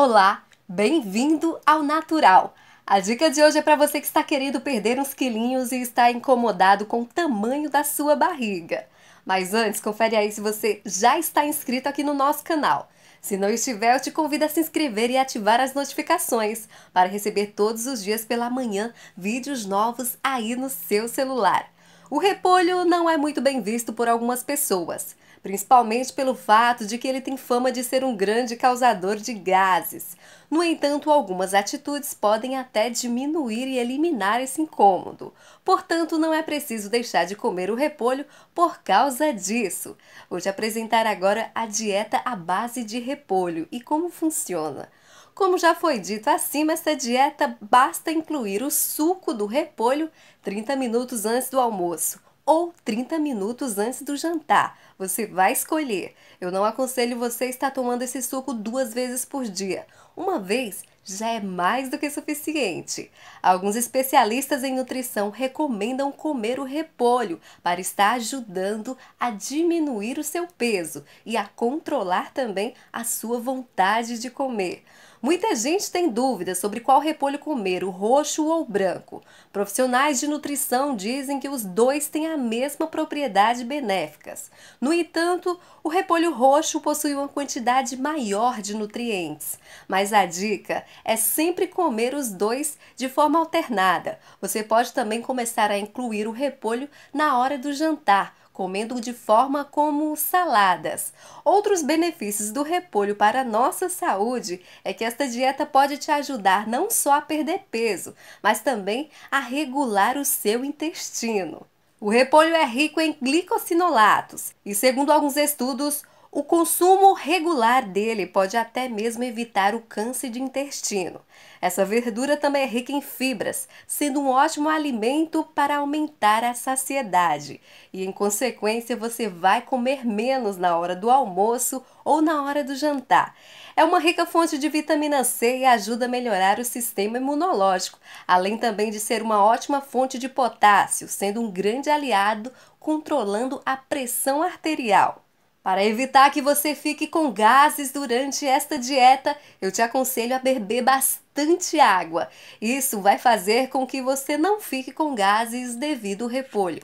Olá, bem-vindo ao Natural. A dica de hoje é para você que está querendo perder uns quilinhos e está incomodado com o tamanho da sua barriga. Mas antes, confere aí se você já está inscrito aqui no nosso canal. Se não estiver, eu te convido a se inscrever e ativar as notificações para receber todos os dias pela manhã vídeos novos aí no seu celular. O repolho não é muito bem visto por algumas pessoas principalmente pelo fato de que ele tem fama de ser um grande causador de gases. No entanto, algumas atitudes podem até diminuir e eliminar esse incômodo. Portanto, não é preciso deixar de comer o repolho por causa disso. Vou te apresentar agora a dieta à base de repolho e como funciona. Como já foi dito acima, essa dieta basta incluir o suco do repolho 30 minutos antes do almoço ou 30 minutos antes do jantar. Você vai escolher. Eu não aconselho você estar tomando esse suco duas vezes por dia. Uma vez já é mais do que suficiente. Alguns especialistas em nutrição recomendam comer o repolho para estar ajudando a diminuir o seu peso e a controlar também a sua vontade de comer. Muita gente tem dúvidas sobre qual repolho comer, o roxo ou o branco. Profissionais de nutrição dizem que os dois têm a mesma propriedade benéficas. No entanto, o repolho roxo possui uma quantidade maior de nutrientes. Mas a dica é sempre comer os dois de forma alternada. Você pode também começar a incluir o repolho na hora do jantar comendo de forma como saladas. Outros benefícios do repolho para a nossa saúde é que esta dieta pode te ajudar não só a perder peso, mas também a regular o seu intestino. O repolho é rico em glicosinolatos e, segundo alguns estudos, o consumo regular dele pode até mesmo evitar o câncer de intestino. Essa verdura também é rica em fibras, sendo um ótimo alimento para aumentar a saciedade. E em consequência, você vai comer menos na hora do almoço ou na hora do jantar. É uma rica fonte de vitamina C e ajuda a melhorar o sistema imunológico, além também de ser uma ótima fonte de potássio, sendo um grande aliado controlando a pressão arterial. Para evitar que você fique com gases durante esta dieta, eu te aconselho a beber bastante água. Isso vai fazer com que você não fique com gases devido ao repolho.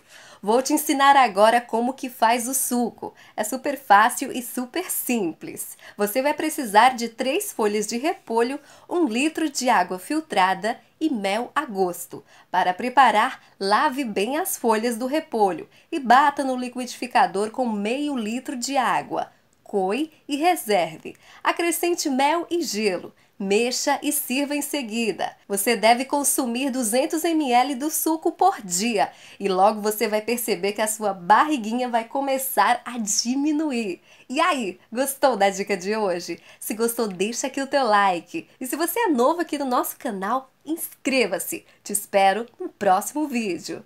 Vou te ensinar agora como que faz o suco. É super fácil e super simples. Você vai precisar de 3 folhas de repolho, 1 litro de água filtrada e mel a gosto. Para preparar, lave bem as folhas do repolho e bata no liquidificador com meio litro de água coe e reserve. Acrescente mel e gelo. Mexa e sirva em seguida. Você deve consumir 200 ml do suco por dia e logo você vai perceber que a sua barriguinha vai começar a diminuir. E aí, gostou da dica de hoje? Se gostou, deixa aqui o teu like. E se você é novo aqui no nosso canal, inscreva-se. Te espero no próximo vídeo.